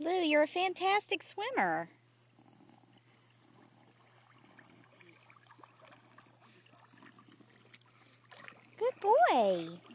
Lou, you're a fantastic swimmer. Good boy.